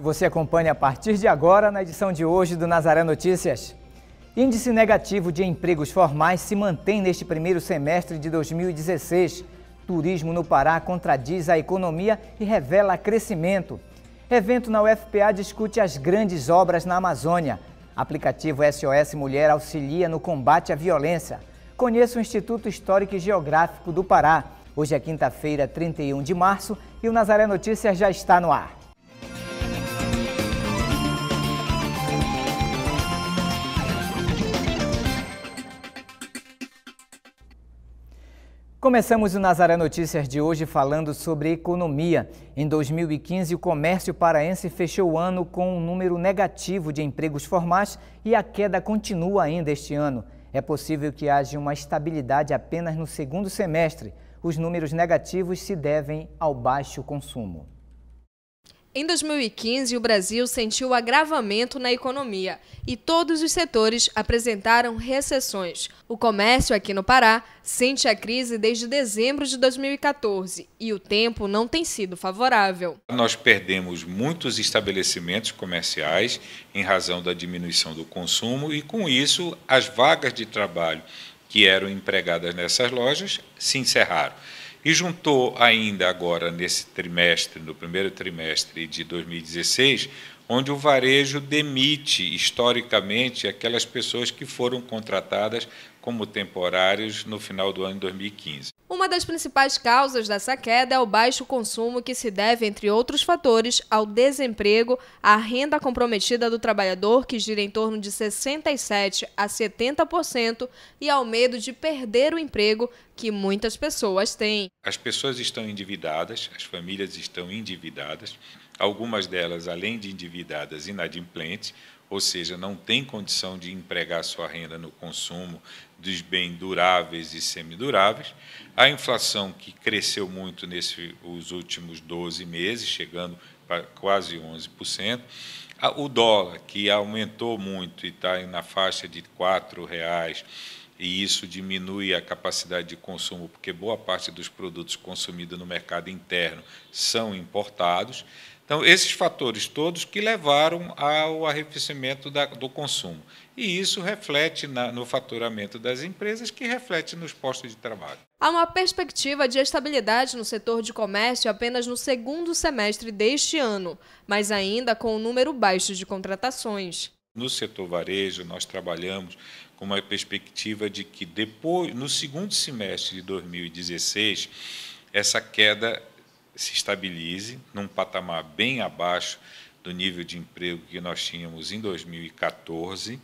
Você acompanha a partir de agora na edição de hoje do Nazaré Notícias. Índice negativo de empregos formais se mantém neste primeiro semestre de 2016. Turismo no Pará contradiz a economia e revela crescimento. Evento na UFPA discute as grandes obras na Amazônia. Aplicativo SOS Mulher auxilia no combate à violência. Conheça o Instituto Histórico e Geográfico do Pará. Hoje é quinta-feira, 31 de março, e o Nazaré Notícias já está no ar. Começamos o Nazaré Notícias de hoje falando sobre economia. Em 2015, o comércio paraense fechou o ano com um número negativo de empregos formais e a queda continua ainda este ano. É possível que haja uma estabilidade apenas no segundo semestre. Os números negativos se devem ao baixo consumo. Em 2015, o Brasil sentiu agravamento na economia e todos os setores apresentaram recessões. O comércio aqui no Pará sente a crise desde dezembro de 2014 e o tempo não tem sido favorável. Nós perdemos muitos estabelecimentos comerciais em razão da diminuição do consumo e, com isso, as vagas de trabalho que eram empregadas nessas lojas se encerraram. E juntou ainda agora nesse trimestre, no primeiro trimestre de 2016, onde o varejo demite historicamente aquelas pessoas que foram contratadas como temporários no final do ano de 2015. Uma das principais causas dessa queda é o baixo consumo, que se deve, entre outros fatores, ao desemprego, à renda comprometida do trabalhador, que gira em torno de 67% a 70%, e ao medo de perder o emprego que muitas pessoas têm. As pessoas estão endividadas, as famílias estão endividadas, algumas delas, além de endividadas, inadimplentes, ou seja, não tem condição de empregar sua renda no consumo, dos bens duráveis e semiduráveis, a inflação que cresceu muito nesses os últimos 12 meses, chegando para quase 11%, o dólar que aumentou muito e está na faixa de R$ 4,00, e isso diminui a capacidade de consumo, porque boa parte dos produtos consumidos no mercado interno são importados. Então, esses fatores todos que levaram ao arrefecimento da, do consumo. E isso reflete na, no faturamento das empresas, que reflete nos postos de trabalho. Há uma perspectiva de estabilidade no setor de comércio apenas no segundo semestre deste ano, mas ainda com um número baixo de contratações. No setor varejo, nós trabalhamos com uma perspectiva de que depois, no segundo semestre de 2016, essa queda se estabilize num patamar bem abaixo do nível de emprego que nós tínhamos em 2014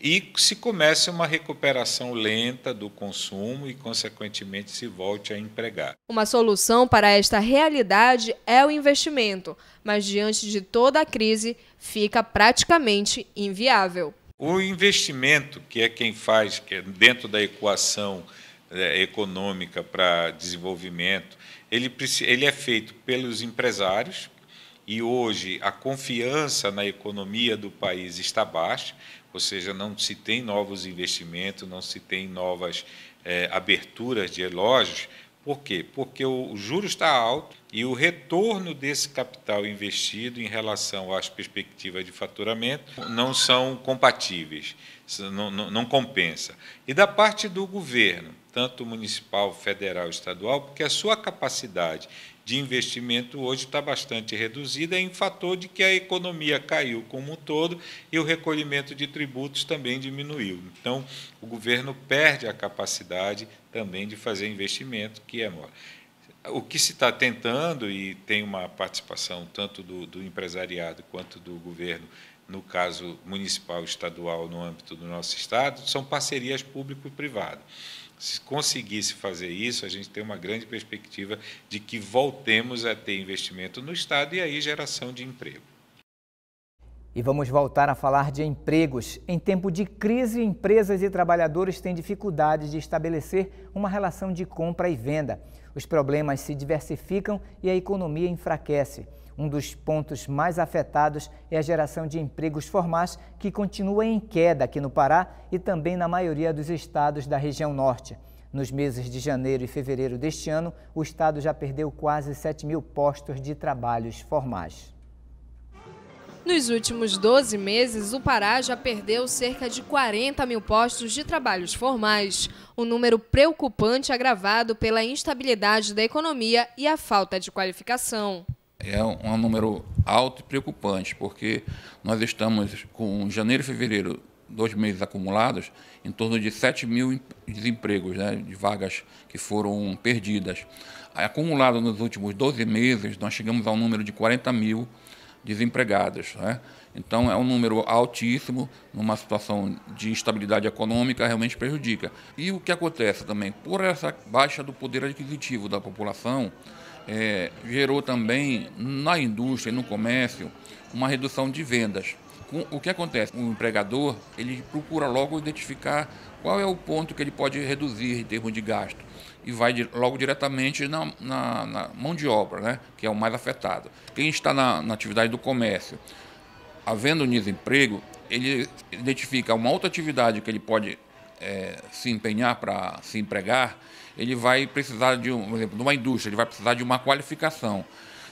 e se comece uma recuperação lenta do consumo e, consequentemente, se volte a empregar. Uma solução para esta realidade é o investimento, mas diante de toda a crise fica praticamente inviável. O investimento, que é quem faz, que é dentro da equação é, econômica para desenvolvimento, ele, ele é feito pelos empresários, e hoje a confiança na economia do país está baixa, ou seja, não se tem novos investimentos, não se tem novas é, aberturas de lojas. Por quê? Porque o, o juro está alto e o retorno desse capital investido em relação às perspectivas de faturamento não são compatíveis, não, não, não compensa. E da parte do governo, tanto municipal, federal, estadual, porque a sua capacidade de investimento hoje está bastante reduzida em fator de que a economia caiu como um todo e o recolhimento de tributos também diminuiu. Então, o governo perde a capacidade também de fazer investimento, que é maior. O que se está tentando, e tem uma participação tanto do, do empresariado quanto do governo no caso municipal e estadual, no âmbito do nosso Estado, são parcerias público-privado se conseguisse fazer isso, a gente tem uma grande perspectiva de que voltemos a ter investimento no Estado e aí geração de emprego. E vamos voltar a falar de empregos. Em tempo de crise, empresas e trabalhadores têm dificuldade de estabelecer uma relação de compra e venda. Os problemas se diversificam e a economia enfraquece. Um dos pontos mais afetados é a geração de empregos formais, que continua em queda aqui no Pará e também na maioria dos estados da região norte. Nos meses de janeiro e fevereiro deste ano, o estado já perdeu quase 7 mil postos de trabalhos formais. Nos últimos 12 meses, o Pará já perdeu cerca de 40 mil postos de trabalhos formais, um número preocupante agravado pela instabilidade da economia e a falta de qualificação. É um número alto e preocupante, porque nós estamos com janeiro e fevereiro, dois meses acumulados, em torno de 7 mil desempregos, né, de vagas que foram perdidas. Acumulado nos últimos 12 meses, nós chegamos a um número de 40 mil desempregadas. Né? Então, é um número altíssimo, numa situação de instabilidade econômica, realmente prejudica. E o que acontece também? Por essa baixa do poder adquisitivo da população, é, gerou também na indústria e no comércio uma redução de vendas. O que acontece? O empregador ele procura logo identificar qual é o ponto que ele pode reduzir em termos de gasto e vai logo diretamente na, na, na mão de obra, né? que é o mais afetado. Quem está na, na atividade do comércio, havendo um desemprego, ele identifica uma outra atividade que ele pode é, se empenhar para se empregar, ele vai precisar de, um, por exemplo, de uma indústria, ele vai precisar de uma qualificação.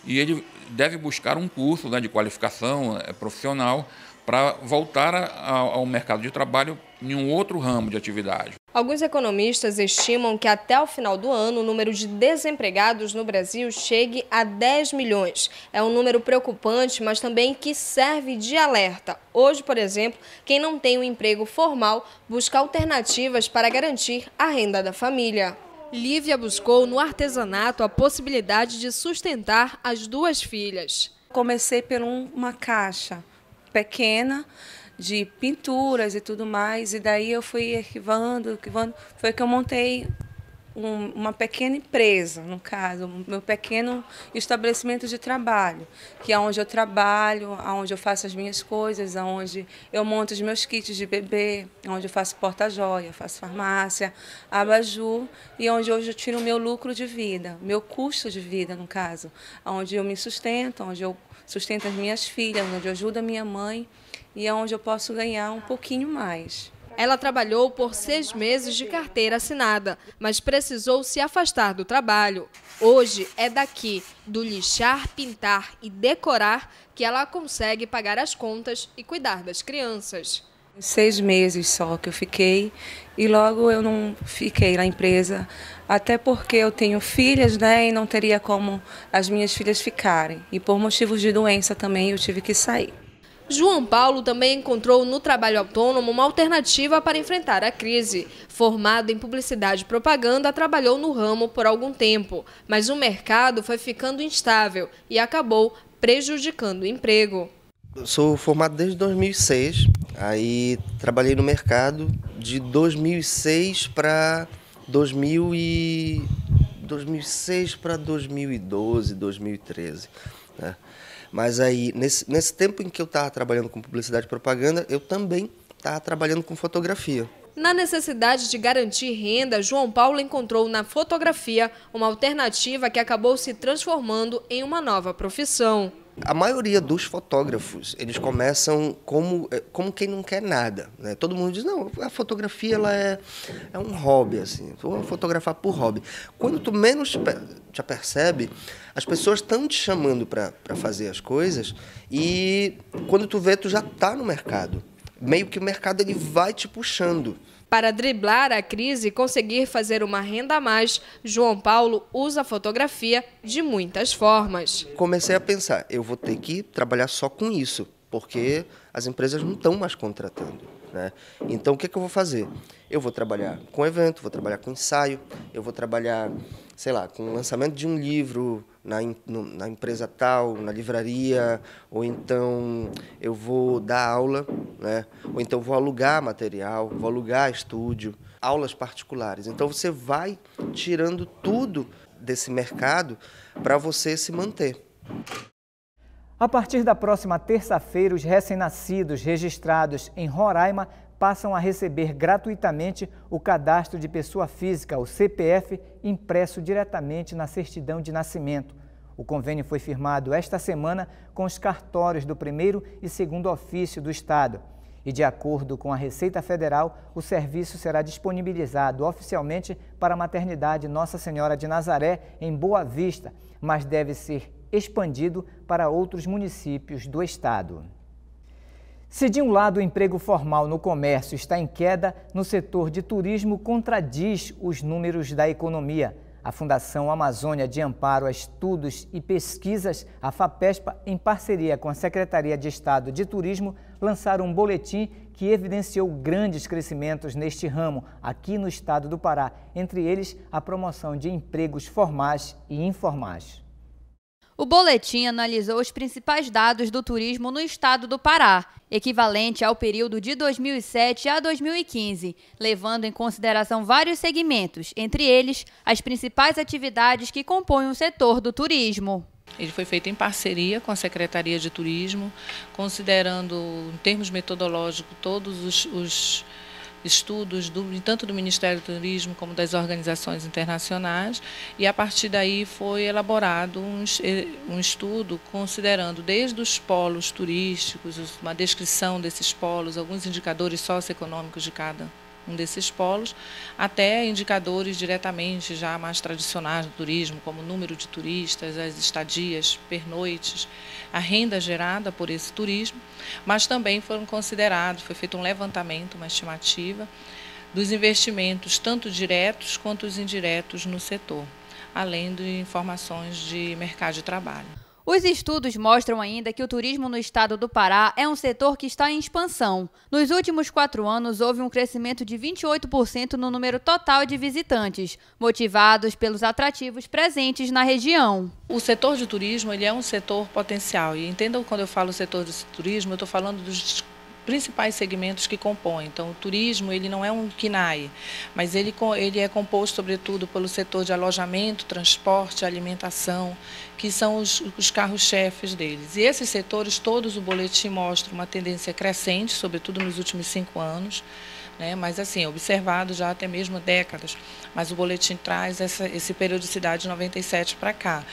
E ele deve buscar um curso né, de qualificação é, profissional para voltar a, a, ao mercado de trabalho em um outro ramo de atividade. Alguns economistas estimam que até o final do ano o número de desempregados no Brasil chegue a 10 milhões. É um número preocupante, mas também que serve de alerta. Hoje, por exemplo, quem não tem um emprego formal busca alternativas para garantir a renda da família. Lívia buscou no artesanato a possibilidade de sustentar as duas filhas. Comecei por uma caixa pequena de pinturas e tudo mais. E daí eu fui arquivando, arquivando. Foi que eu montei um, uma pequena empresa, no caso, meu pequeno estabelecimento de trabalho, que é onde eu trabalho, onde eu faço as minhas coisas, onde eu monto os meus kits de bebê, onde eu faço porta-joia, faço farmácia, abajur, e onde hoje eu tiro o meu lucro de vida, meu custo de vida, no caso, onde eu me sustento, onde eu sustento as minhas filhas, onde eu ajudo a minha mãe e é onde eu posso ganhar um pouquinho mais. Ela trabalhou por seis meses de carteira assinada, mas precisou se afastar do trabalho. Hoje é daqui, do lixar, pintar e decorar, que ela consegue pagar as contas e cuidar das crianças. Seis meses só que eu fiquei e logo eu não fiquei na empresa, até porque eu tenho filhas, né, e não teria como as minhas filhas ficarem. E por motivos de doença também eu tive que sair. João Paulo também encontrou no trabalho autônomo uma alternativa para enfrentar a crise. Formado em publicidade e propaganda, trabalhou no ramo por algum tempo, mas o mercado foi ficando instável e acabou prejudicando o emprego sou formado desde 2006, aí trabalhei no mercado de 2006 para 2000 e 2006 para 2012, 2013. Né? Mas aí, nesse, nesse tempo em que eu estava trabalhando com publicidade e propaganda, eu também estava trabalhando com fotografia. Na necessidade de garantir renda, João Paulo encontrou na fotografia uma alternativa que acabou se transformando em uma nova profissão. A maioria dos fotógrafos, eles começam como, eh, como quem não quer nada. Né? Todo mundo diz, não, a fotografia ela é, é um hobby, assim. Vou fotografar por hobby. Quando tu menos te percebe, as pessoas estão te chamando para fazer as coisas e quando tu vê, tu já está no mercado meio que o mercado ele vai te puxando. Para driblar a crise e conseguir fazer uma renda a mais, João Paulo usa a fotografia de muitas formas. Comecei a pensar, eu vou ter que trabalhar só com isso, porque as empresas não estão mais contratando. Né? Então, o que, é que eu vou fazer? Eu vou trabalhar com evento, vou trabalhar com ensaio, eu vou trabalhar, sei lá, com o lançamento de um livro na, no, na empresa tal, na livraria, ou então eu vou dar aula, né? ou então vou alugar material, vou alugar estúdio, aulas particulares. Então, você vai tirando tudo desse mercado para você se manter. A partir da próxima terça-feira, os recém-nascidos registrados em Roraima passam a receber gratuitamente o cadastro de pessoa física, o CPF, impresso diretamente na certidão de nascimento. O convênio foi firmado esta semana com os cartórios do primeiro e segundo ofício do Estado. E, de acordo com a Receita Federal, o serviço será disponibilizado oficialmente para a maternidade Nossa Senhora de Nazaré, em Boa Vista, mas deve ser expandido para outros municípios do estado. Se de um lado o emprego formal no comércio está em queda, no setor de turismo contradiz os números da economia. A Fundação Amazônia de Amparo a Estudos e Pesquisas, a FAPESPA, em parceria com a Secretaria de Estado de Turismo, lançaram um boletim que evidenciou grandes crescimentos neste ramo, aqui no estado do Pará, entre eles a promoção de empregos formais e informais. O boletim analisou os principais dados do turismo no estado do Pará, equivalente ao período de 2007 a 2015, levando em consideração vários segmentos, entre eles as principais atividades que compõem o setor do turismo. Ele foi feito em parceria com a Secretaria de Turismo, considerando, em termos metodológicos, todos os, os estudos do, tanto do Ministério do Turismo como das organizações internacionais, e a partir daí foi elaborado um, eh, um estudo considerando desde os polos turísticos, uma descrição desses polos, alguns indicadores socioeconômicos de cada um desses polos, até indicadores diretamente já mais tradicionais do turismo, como o número de turistas, as estadias, pernoites, a renda gerada por esse turismo, mas também foram considerados, foi feito um levantamento, uma estimativa dos investimentos, tanto diretos quanto os indiretos no setor, além de informações de mercado de trabalho. Os estudos mostram ainda que o turismo no estado do Pará é um setor que está em expansão. Nos últimos quatro anos, houve um crescimento de 28% no número total de visitantes, motivados pelos atrativos presentes na região. O setor de turismo ele é um setor potencial. E entendam quando eu falo setor de turismo, eu estou falando dos principais segmentos que compõem. Então, o turismo ele não é um KINAI, mas ele, ele é composto, sobretudo, pelo setor de alojamento, transporte, alimentação, que são os, os carros-chefes deles. E esses setores, todos o boletim mostra uma tendência crescente, sobretudo nos últimos cinco anos. Né? mas assim, observado já até mesmo décadas, mas o boletim traz essa esse periodicidade de 97 para cá,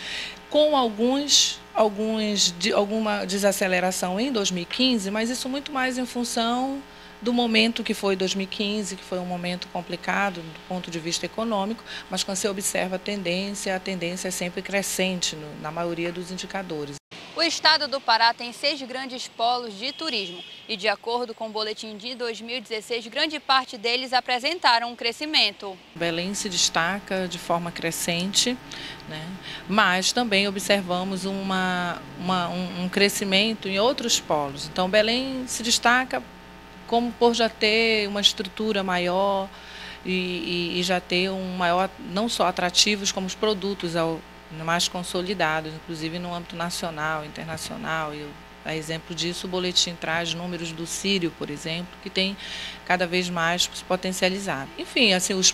com alguns alguns, de, alguma desaceleração em 2015, mas isso muito mais em função do momento que foi 2015, que foi um momento complicado do ponto de vista econômico, mas quando você observa a tendência, a tendência é sempre crescente no, na maioria dos indicadores. O estado do Pará tem seis grandes polos de turismo e, de acordo com o boletim de 2016, grande parte deles apresentaram um crescimento. Belém se destaca de forma crescente, né? mas também observamos uma, uma, um, um crescimento em outros polos. Então, Belém se destaca como por já ter uma estrutura maior e, e, e já ter um maior, não só atrativos, como os produtos ao mais consolidados, inclusive no âmbito nacional, internacional. Eu, a exemplo disso, o boletim traz números do Sírio, por exemplo, que tem cada vez mais se potencializado. Enfim, assim, os,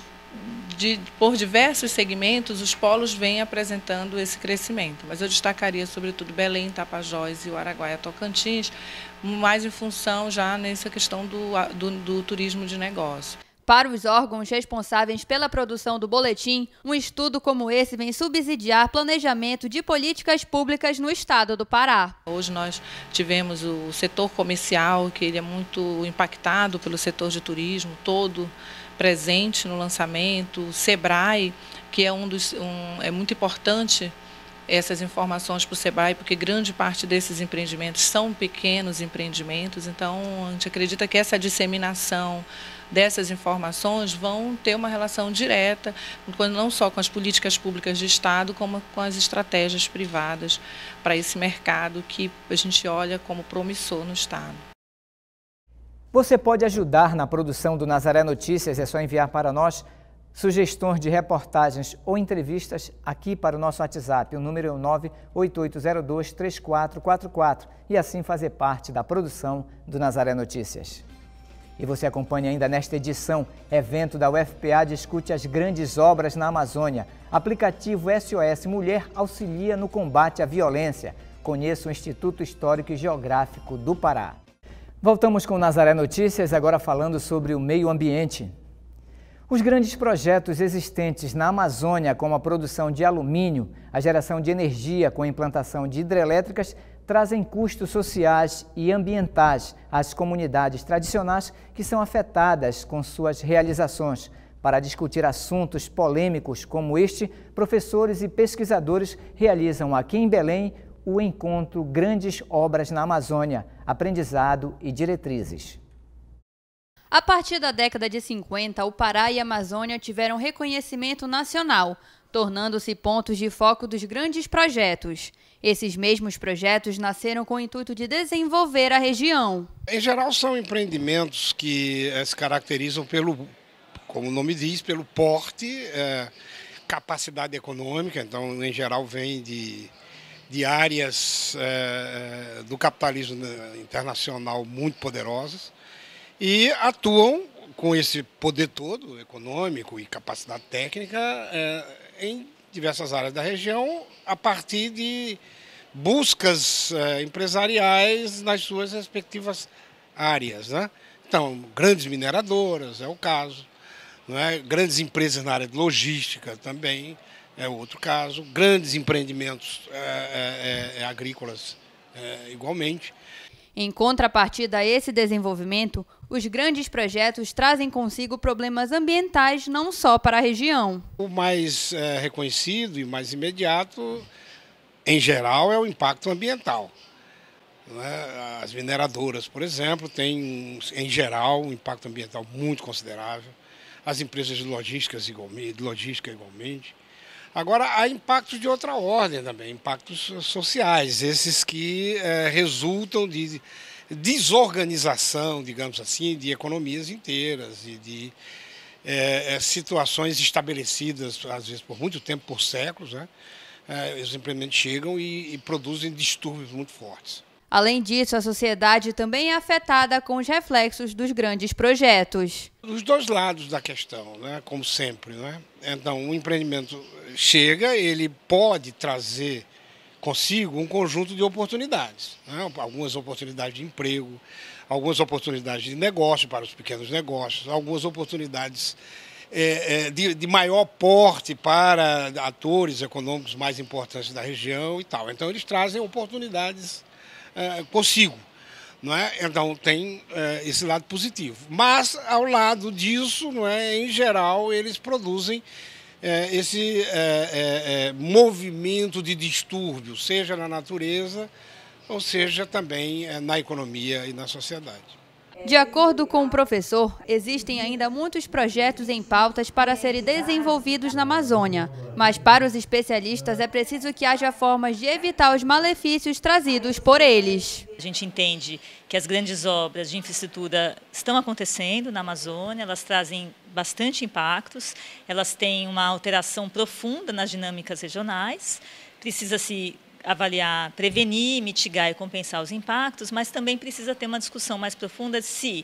de, por diversos segmentos, os polos vêm apresentando esse crescimento. Mas eu destacaria, sobretudo, Belém, Tapajós e o Araguaia Tocantins, mais em função já nessa questão do, do, do turismo de negócio. Para os órgãos responsáveis pela produção do boletim, um estudo como esse vem subsidiar planejamento de políticas públicas no estado do Pará. Hoje nós tivemos o setor comercial, que ele é muito impactado pelo setor de turismo todo presente no lançamento, o Sebrae, que é um dos um, é muito importante essas informações para o SEBRAE, porque grande parte desses empreendimentos são pequenos empreendimentos, então a gente acredita que essa disseminação dessas informações vão ter uma relação direta, não só com as políticas públicas de Estado, como com as estratégias privadas para esse mercado que a gente olha como promissor no Estado. Você pode ajudar na produção do Nazaré Notícias, é só enviar para nós sugestões de reportagens ou entrevistas aqui para o nosso WhatsApp. O número é o 988023444 e assim fazer parte da produção do Nazaré Notícias. E você acompanha ainda nesta edição, evento da UFPA discute as grandes obras na Amazônia. Aplicativo SOS Mulher auxilia no combate à violência. Conheça o Instituto Histórico e Geográfico do Pará. Voltamos com Nazaré Notícias, agora falando sobre o meio ambiente. Os grandes projetos existentes na Amazônia, como a produção de alumínio, a geração de energia com a implantação de hidrelétricas, trazem custos sociais e ambientais às comunidades tradicionais que são afetadas com suas realizações. Para discutir assuntos polêmicos como este, professores e pesquisadores realizam aqui em Belém o encontro Grandes Obras na Amazônia, Aprendizado e Diretrizes. A partir da década de 50, o Pará e a Amazônia tiveram reconhecimento nacional, tornando-se pontos de foco dos grandes projetos. Esses mesmos projetos nasceram com o intuito de desenvolver a região. Em geral, são empreendimentos que eh, se caracterizam pelo, como o nome diz, pelo porte, eh, capacidade econômica. Então, em geral, vem de, de áreas eh, do capitalismo né, internacional muito poderosas e atuam com esse poder todo, econômico e capacidade técnica, é, em diversas áreas da região, a partir de buscas é, empresariais nas suas respectivas áreas. Né? Então, grandes mineradoras é o caso, é? grandes empresas na área de logística também é outro caso, grandes empreendimentos é, é, é agrícolas igualmente. Em contrapartida a esse desenvolvimento, os grandes projetos trazem consigo problemas ambientais não só para a região. O mais é, reconhecido e mais imediato, em geral, é o impacto ambiental. Né? As mineradoras, por exemplo, têm, em geral, um impacto ambiental muito considerável. As empresas de, logísticas igualmente, de logística, igualmente. Agora, há impactos de outra ordem também, impactos sociais, esses que é, resultam de desorganização, digamos assim, de economias inteiras e de é, é, situações estabelecidas, às vezes por muito tempo, por séculos, né? É, simplesmente chegam e, e produzem distúrbios muito fortes. Além disso, a sociedade também é afetada com os reflexos dos grandes projetos. Os dois lados da questão, né? como sempre. Né? Então, o empreendimento chega, ele pode trazer consigo um conjunto de oportunidades. Né? Algumas oportunidades de emprego, algumas oportunidades de negócio para os pequenos negócios, algumas oportunidades é, é, de, de, maior porte para atores econômicos mais importantes da região e tal. Então, eles trazem oportunidades é, consigo. Não é? Então, tem é, esse lado positivo. Mas, ao lado disso, não é? em geral, eles produzem é, esse é, é, é, movimento de distúrbio, seja na natureza, ou seja também é, na economia e na sociedade. De acordo com o professor, existem ainda muitos projetos em pautas para serem desenvolvidos na Amazônia, mas para os especialistas é preciso que haja formas de evitar os malefícios trazidos por eles. A gente entende que as grandes obras de infraestrutura estão acontecendo na Amazônia, elas trazem bastante impactos, elas têm uma alteração profunda nas dinâmicas regionais, precisa se avaliar, prevenir, mitigar e compensar os impactos, mas também precisa ter uma discussão mais profunda de se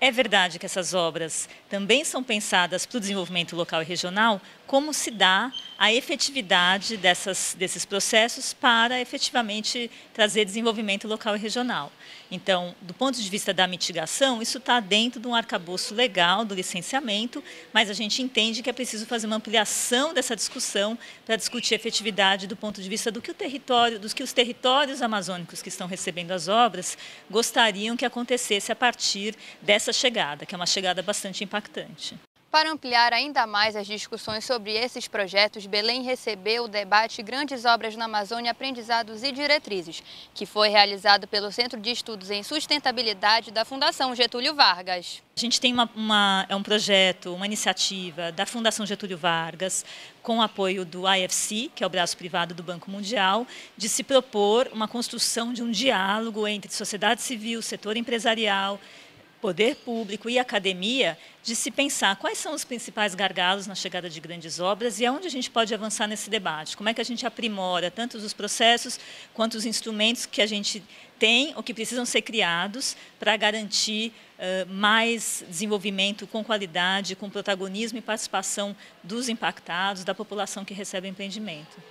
é verdade que essas obras também são pensadas para o desenvolvimento local e regional, como se dá a efetividade dessas, desses processos para efetivamente trazer desenvolvimento local e regional. Então, do ponto de vista da mitigação, isso está dentro de um arcabouço legal do licenciamento, mas a gente entende que é preciso fazer uma ampliação dessa discussão para discutir a efetividade do ponto de vista do que o território, dos que os territórios amazônicos que estão recebendo as obras gostariam que acontecesse a partir dessa chegada, que é uma chegada bastante impactante. Para ampliar ainda mais as discussões sobre esses projetos, Belém recebeu o debate Grandes Obras na Amazônia, Aprendizados e Diretrizes, que foi realizado pelo Centro de Estudos em Sustentabilidade da Fundação Getúlio Vargas. A gente tem uma, uma, é um projeto, uma iniciativa da Fundação Getúlio Vargas, com apoio do IFC, que é o braço privado do Banco Mundial, de se propor uma construção de um diálogo entre sociedade civil, setor empresarial, poder público e academia de se pensar quais são os principais gargalos na chegada de grandes obras e aonde a gente pode avançar nesse debate. Como é que a gente aprimora tanto os processos quanto os instrumentos que a gente tem ou que precisam ser criados para garantir uh, mais desenvolvimento com qualidade, com protagonismo e participação dos impactados, da população que recebe o empreendimento.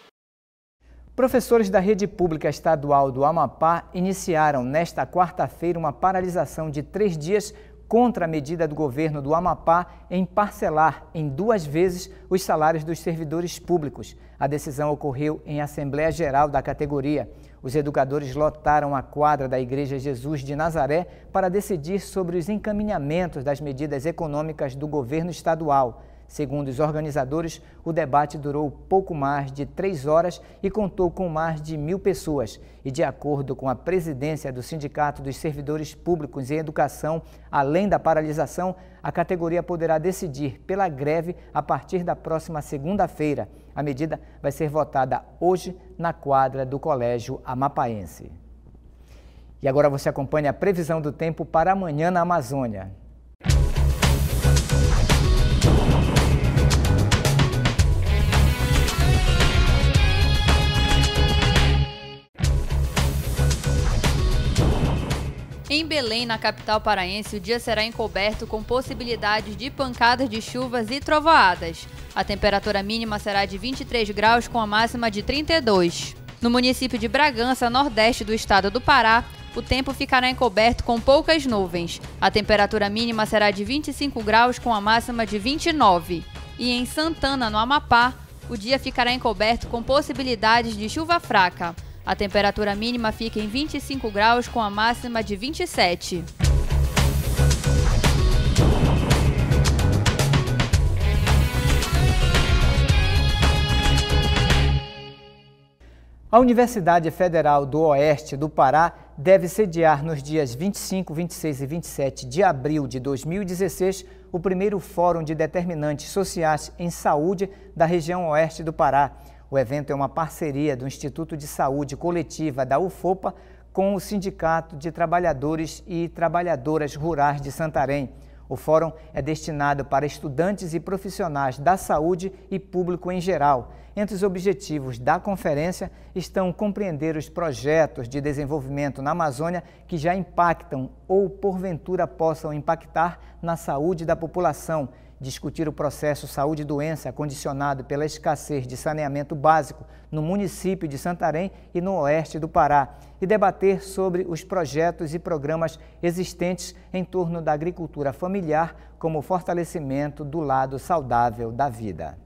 Professores da rede pública estadual do Amapá iniciaram nesta quarta-feira uma paralisação de três dias contra a medida do governo do Amapá em parcelar em duas vezes os salários dos servidores públicos. A decisão ocorreu em Assembleia Geral da categoria. Os educadores lotaram a quadra da Igreja Jesus de Nazaré para decidir sobre os encaminhamentos das medidas econômicas do governo estadual. Segundo os organizadores, o debate durou pouco mais de três horas e contou com mais de mil pessoas. E, de acordo com a presidência do Sindicato dos Servidores Públicos em Educação, além da paralisação, a categoria poderá decidir pela greve a partir da próxima segunda-feira. A medida vai ser votada hoje na quadra do Colégio Amapaense. E agora você acompanha a previsão do tempo para amanhã na Amazônia. Em Belém, na capital paraense, o dia será encoberto com possibilidades de pancadas de chuvas e trovoadas. A temperatura mínima será de 23 graus com a máxima de 32. No município de Bragança, nordeste do estado do Pará, o tempo ficará encoberto com poucas nuvens. A temperatura mínima será de 25 graus com a máxima de 29. E em Santana, no Amapá, o dia ficará encoberto com possibilidades de chuva fraca. A temperatura mínima fica em 25 graus com a máxima de 27. A Universidade Federal do Oeste do Pará deve sediar nos dias 25, 26 e 27 de abril de 2016 o primeiro Fórum de Determinantes Sociais em Saúde da região Oeste do Pará. O evento é uma parceria do Instituto de Saúde Coletiva da UFOPA com o Sindicato de Trabalhadores e Trabalhadoras Rurais de Santarém. O fórum é destinado para estudantes e profissionais da saúde e público em geral. Entre os objetivos da conferência estão compreender os projetos de desenvolvimento na Amazônia que já impactam ou porventura possam impactar na saúde da população discutir o processo saúde e doença condicionado pela escassez de saneamento básico no município de Santarém e no oeste do Pará e debater sobre os projetos e programas existentes em torno da agricultura familiar como fortalecimento do lado saudável da vida.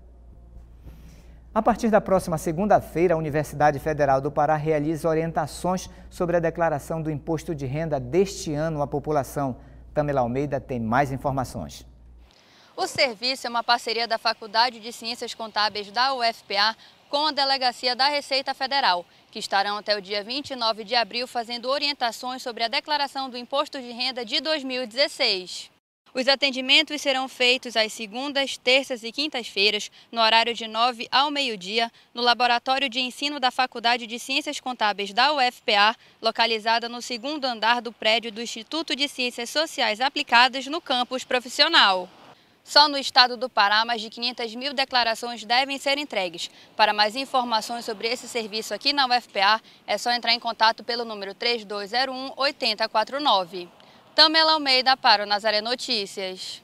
A partir da próxima segunda-feira, a Universidade Federal do Pará realiza orientações sobre a declaração do imposto de renda deste ano à população. Tamela Almeida tem mais informações. O serviço é uma parceria da Faculdade de Ciências Contábeis da UFPA com a Delegacia da Receita Federal, que estarão até o dia 29 de abril fazendo orientações sobre a declaração do Imposto de Renda de 2016. Os atendimentos serão feitos às segundas, terças e quintas-feiras, no horário de 9 ao meio-dia, no Laboratório de Ensino da Faculdade de Ciências Contábeis da UFPA, localizada no segundo andar do prédio do Instituto de Ciências Sociais Aplicadas no campus profissional. Só no estado do Pará, mais de 500 mil declarações devem ser entregues. Para mais informações sobre esse serviço aqui na UFPA, é só entrar em contato pelo número 3201 8049. Tamela Almeida para o Nazaré Notícias.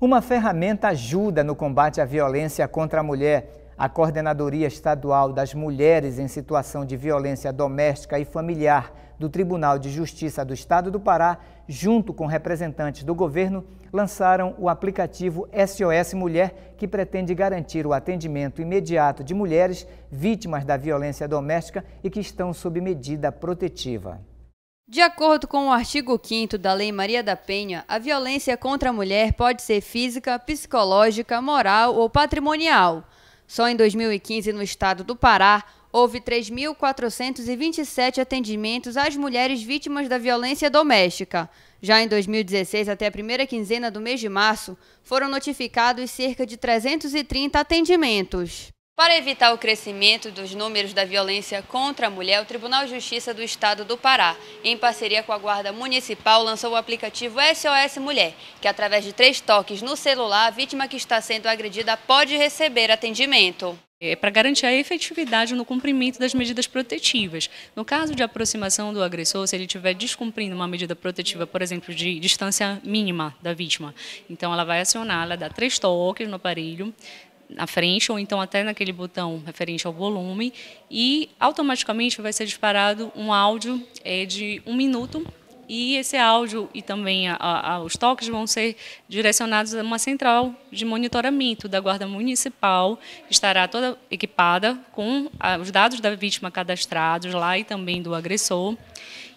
Uma ferramenta ajuda no combate à violência contra a mulher. A Coordenadoria Estadual das Mulheres em Situação de Violência Doméstica e Familiar do Tribunal de Justiça do Estado do Pará, junto com representantes do governo, lançaram o aplicativo SOS Mulher, que pretende garantir o atendimento imediato de mulheres vítimas da violência doméstica e que estão sob medida protetiva. De acordo com o artigo 5 da Lei Maria da Penha, a violência contra a mulher pode ser física, psicológica, moral ou patrimonial. Só em 2015, no estado do Pará, houve 3.427 atendimentos às mulheres vítimas da violência doméstica. Já em 2016, até a primeira quinzena do mês de março, foram notificados cerca de 330 atendimentos. Para evitar o crescimento dos números da violência contra a mulher, o Tribunal de Justiça do Estado do Pará, em parceria com a Guarda Municipal, lançou o aplicativo SOS Mulher, que através de três toques no celular, a vítima que está sendo agredida pode receber atendimento. É para garantir a efetividade no cumprimento das medidas protetivas. No caso de aproximação do agressor, se ele estiver descumprindo uma medida protetiva, por exemplo, de distância mínima da vítima, então ela vai acionar, ela dá três toques no aparelho, na frente ou então até naquele botão referente ao volume e automaticamente vai ser disparado um áudio é, de um minuto e esse áudio e também a, a, os toques vão ser direcionados a uma central de monitoramento da Guarda Municipal, que estará toda equipada com ah, os dados da vítima cadastrados lá e também do agressor.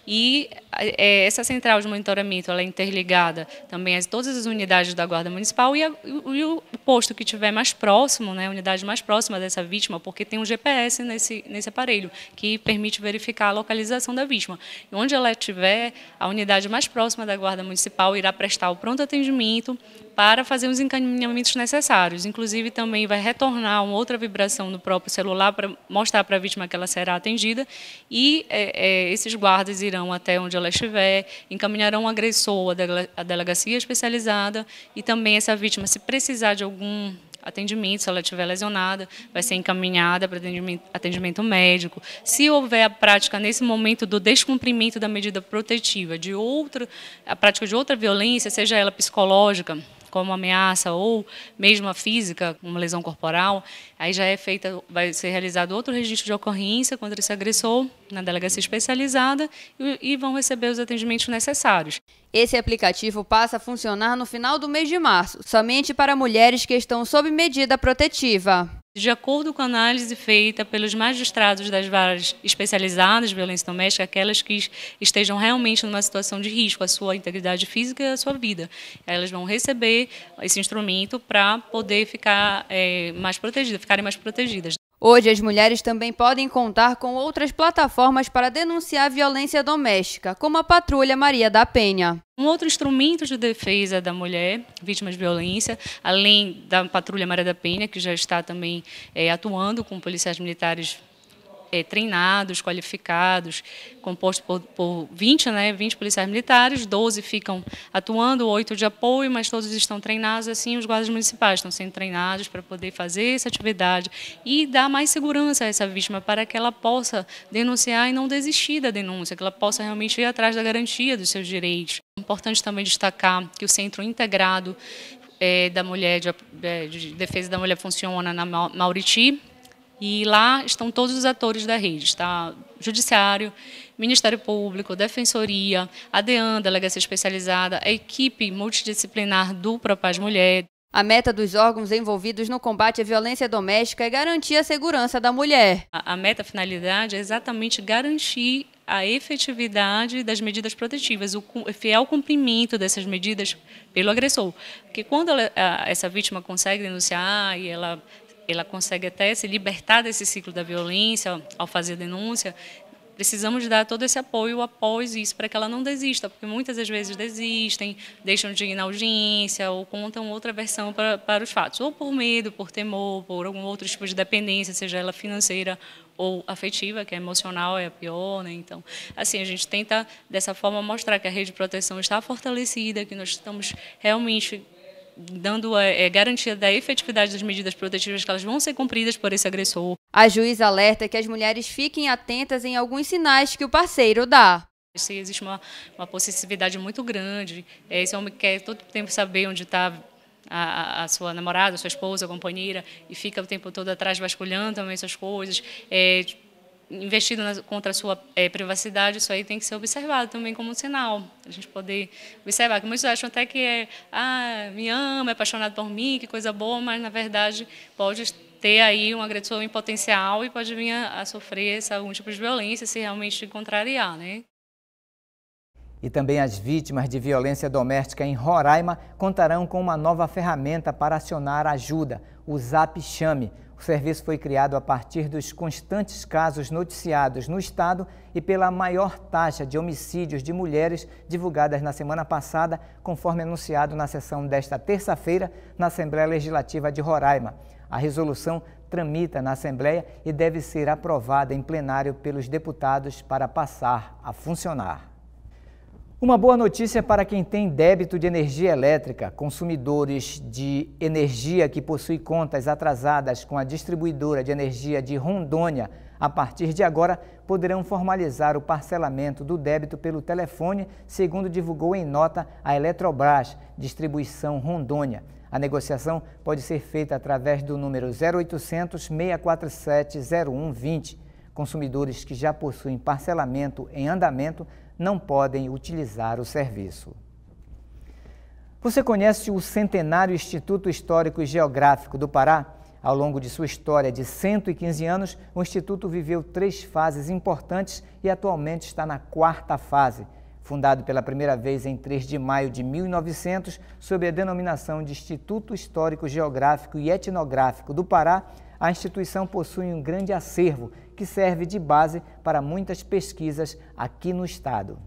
E é, essa central de monitoramento ela é interligada também a todas as unidades da Guarda Municipal e, a, e o posto que tiver mais próximo, né, a unidade mais próxima dessa vítima, porque tem um GPS nesse, nesse aparelho, que permite verificar a localização da vítima. E onde ela estiver, a unidade mais próxima da Guarda Municipal irá prestar o pronto atendimento, para fazer os encaminhamentos necessários. Inclusive, também vai retornar uma outra vibração no próprio celular para mostrar para a vítima que ela será atendida e é, é, esses guardas irão até onde ela estiver, encaminharão o um agressor à delegacia especializada e também essa vítima, se precisar de algum atendimento, se ela estiver lesionada, vai ser encaminhada para atendimento, atendimento, médico. Se houver a prática nesse momento do descumprimento da medida protetiva, de outra, a prática de outra violência, seja ela psicológica, como ameaça ou mesmo a física, uma lesão corporal, aí já é feita, vai ser realizado outro registro de ocorrência contra esse agressor na delegacia especializada e, e vão receber os atendimentos necessários. Esse aplicativo passa a funcionar no final do mês de março, somente para mulheres que estão sob medida protetiva. De acordo com a análise feita pelos magistrados das varas especializadas de violência doméstica, aquelas que estejam realmente numa situação de risco à sua integridade física e à sua vida, elas vão receber esse instrumento para poder ficar é, mais protegidas, ficarem mais protegidas. Hoje, as mulheres também podem contar com outras plataformas para denunciar violência doméstica, como a Patrulha Maria da Penha. Um outro instrumento de defesa da mulher vítima de violência, além da Patrulha Maria da Penha, que já está também é, atuando com policiais militares é, treinados, qualificados, composto por, por 20, né, 20 policiais militares, 12 ficam atuando, 8 de apoio, mas todos estão treinados, assim os guardas municipais estão sendo treinados para poder fazer essa atividade e dar mais segurança a essa vítima para que ela possa denunciar e não desistir da denúncia, que ela possa realmente ir atrás da garantia dos seus direitos. É importante também destacar que o Centro Integrado é, da Mulher de, é, de Defesa da Mulher funciona na Mauriti, e lá estão todos os atores da rede, está Judiciário, Ministério Público, Defensoria, a Delegacia Especializada, a equipe multidisciplinar do Propaz Mulher. A meta dos órgãos envolvidos no combate à violência doméstica é garantir a segurança da mulher. A, a meta, a finalidade é exatamente garantir a efetividade das medidas protetivas, o fiel cumprimento dessas medidas pelo agressor. Porque quando ela, essa vítima consegue denunciar e ela ela consegue até se libertar desse ciclo da violência ao fazer denúncia, precisamos dar todo esse apoio após isso para que ela não desista, porque muitas das vezes desistem, deixam de ir na audiência ou contam outra versão para, para os fatos, ou por medo, por temor, por algum outro tipo de dependência, seja ela financeira ou afetiva, que é emocional, é a pior, né? Então, assim, a gente tenta dessa forma mostrar que a rede de proteção está fortalecida, que nós estamos realmente dando é, é, garantia da efetividade das medidas protetivas que elas vão ser cumpridas por esse agressor. A juiz alerta que as mulheres fiquem atentas em alguns sinais que o parceiro dá. Se existe uma, uma possessividade muito grande, é, esse homem quer todo tempo saber onde está a, a, sua namorada, a sua esposa, a companheira, e fica o tempo todo atrás vasculhando também essas coisas. É, investido na, contra a sua é, privacidade, isso aí tem que ser observado também como um sinal. A gente poder observar, que muitos acham até que é, ah, me ama, é apaixonado por mim, que coisa boa, mas na verdade pode ter aí um agressor em potencial e pode vir a, a sofrer esse, algum tipo de violência se realmente contrariar, né? E também as vítimas de violência doméstica em Roraima contarão com uma nova ferramenta para acionar ajuda, o Zap Chame. O serviço foi criado a partir dos constantes casos noticiados no estado e pela maior taxa de homicídios de mulheres divulgadas na semana passada, conforme anunciado na sessão desta terça-feira na Assembleia Legislativa de Roraima. A resolução tramita na Assembleia e deve ser aprovada em plenário pelos deputados para passar a funcionar. Uma boa notícia para quem tem débito de energia elétrica. Consumidores de energia que possui contas atrasadas com a distribuidora de energia de Rondônia, a partir de agora, poderão formalizar o parcelamento do débito pelo telefone, segundo divulgou em nota a Eletrobras, distribuição Rondônia. A negociação pode ser feita através do número 0800 647 0120. Consumidores que já possuem parcelamento em andamento não podem utilizar o serviço. Você conhece o centenário Instituto Histórico e Geográfico do Pará? Ao longo de sua história de 115 anos, o Instituto viveu três fases importantes e atualmente está na quarta fase. Fundado pela primeira vez em 3 de maio de 1900, sob a denominação de Instituto Histórico Geográfico e Etnográfico do Pará, a instituição possui um grande acervo que serve de base para muitas pesquisas aqui no estado.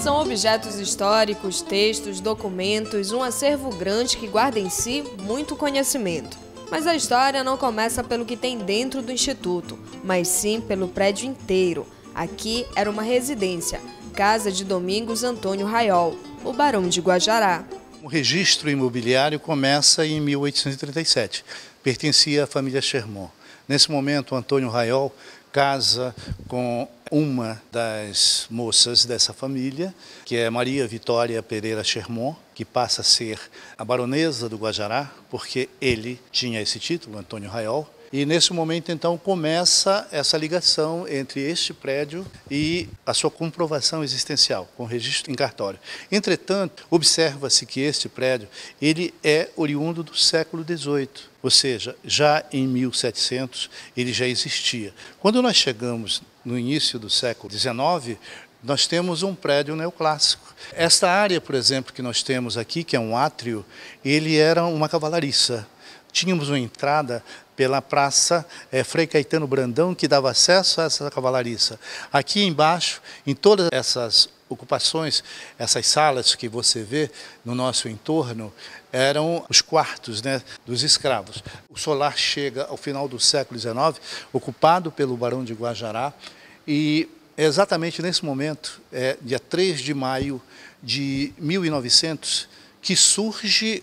São objetos históricos, textos, documentos, um acervo grande que guarda em si muito conhecimento. Mas a história não começa pelo que tem dentro do Instituto, mas sim pelo prédio inteiro. Aqui era uma residência, casa de Domingos Antônio Raiol, o Barão de Guajará. O registro imobiliário começa em 1837, pertencia à família Chermont. Nesse momento, Antônio Raiol casa com uma das moças dessa família, que é Maria Vitória Pereira Chermont, que passa a ser a baronesa do Guajará, porque ele tinha esse título, Antônio Raiol, e nesse momento, então, começa essa ligação entre este prédio e a sua comprovação existencial, com registro em cartório. Entretanto, observa-se que este prédio ele é oriundo do século XVIII. Ou seja, já em 1700 ele já existia. Quando nós chegamos no início do século XIX, nós temos um prédio neoclássico. Esta área, por exemplo, que nós temos aqui, que é um átrio, ele era uma cavalariça. Tínhamos uma entrada pela Praça é, Frei Caetano Brandão, que dava acesso a essa cavalariça. Aqui embaixo, em todas essas ocupações, essas salas que você vê no nosso entorno, eram os quartos né, dos escravos. O solar chega ao final do século XIX, ocupado pelo Barão de Guajará, e é exatamente nesse momento, é, dia 3 de maio de 1900, que surge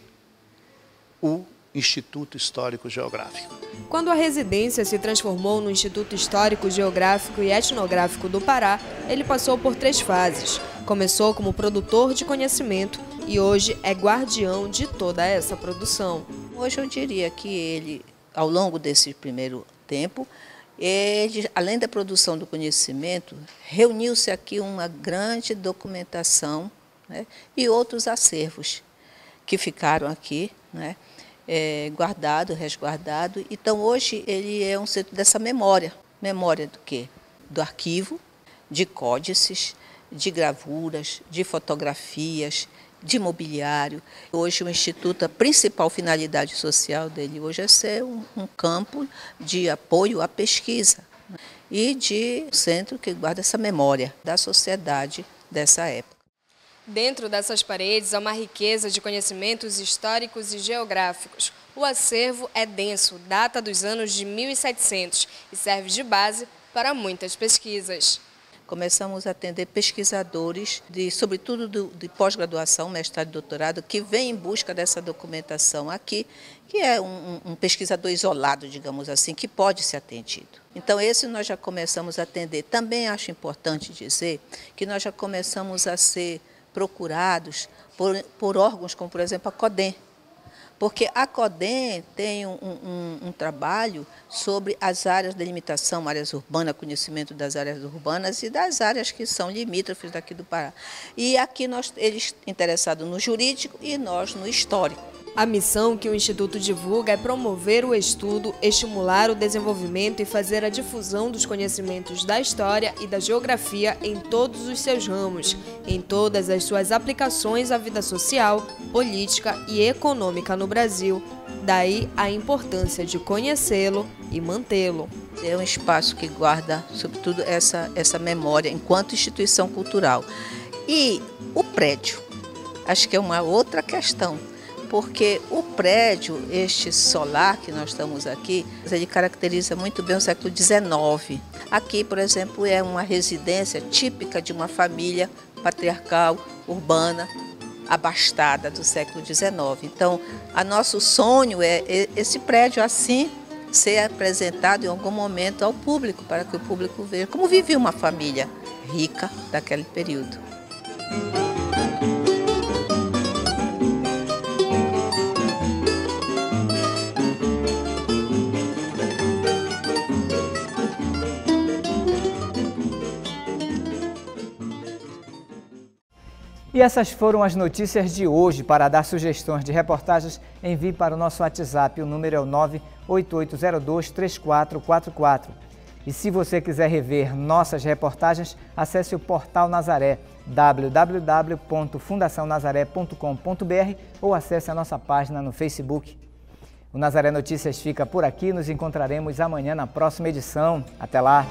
o Instituto Histórico Geográfico. Quando a residência se transformou no Instituto Histórico Geográfico e Etnográfico do Pará, ele passou por três fases. Começou como produtor de conhecimento e hoje é guardião de toda essa produção. Hoje eu diria que ele, ao longo desse primeiro tempo, ele, além da produção do conhecimento, reuniu-se aqui uma grande documentação né, e outros acervos que ficaram aqui. Né, é, guardado, resguardado. Então, hoje, ele é um centro dessa memória. Memória do quê? Do arquivo, de códices, de gravuras, de fotografias, de mobiliário. Hoje o Instituto, a principal finalidade social dele hoje é ser um, um campo de apoio à pesquisa e de um centro que guarda essa memória da sociedade dessa época. Dentro dessas paredes há uma riqueza de conhecimentos históricos e geográficos. O acervo é denso, data dos anos de 1700 e serve de base para muitas pesquisas. Começamos a atender pesquisadores, de, sobretudo do, de pós-graduação, mestrado e doutorado, que vêm em busca dessa documentação aqui, que é um, um pesquisador isolado, digamos assim, que pode ser atendido. Então, esse nós já começamos a atender. Também acho importante dizer que nós já começamos a ser procurados por, por órgãos como, por exemplo, a CODEM. Porque a CODEM tem um, um, um trabalho sobre as áreas de limitação, áreas urbanas, conhecimento das áreas urbanas e das áreas que são limítrofes daqui do Pará. E aqui nós, eles interessados no jurídico e nós no histórico. A missão que o Instituto divulga é promover o estudo, estimular o desenvolvimento e fazer a difusão dos conhecimentos da história e da geografia em todos os seus ramos, em todas as suas aplicações à vida social, política e econômica no Brasil. Daí a importância de conhecê-lo e mantê-lo. É um espaço que guarda, sobretudo, essa, essa memória enquanto instituição cultural. E o prédio, acho que é uma outra questão porque o prédio, este solar que nós estamos aqui, ele caracteriza muito bem o século XIX. Aqui, por exemplo, é uma residência típica de uma família patriarcal, urbana, abastada do século XIX. Então, o nosso sonho é esse prédio assim ser apresentado em algum momento ao público, para que o público veja como vivia uma família rica daquele período. E essas foram as notícias de hoje. Para dar sugestões de reportagens, envie para o nosso WhatsApp. O número é o 988023444. E se você quiser rever nossas reportagens, acesse o portal Nazaré, www.fundacionazaré.com.br ou acesse a nossa página no Facebook. O Nazaré Notícias fica por aqui. Nos encontraremos amanhã na próxima edição. Até lá!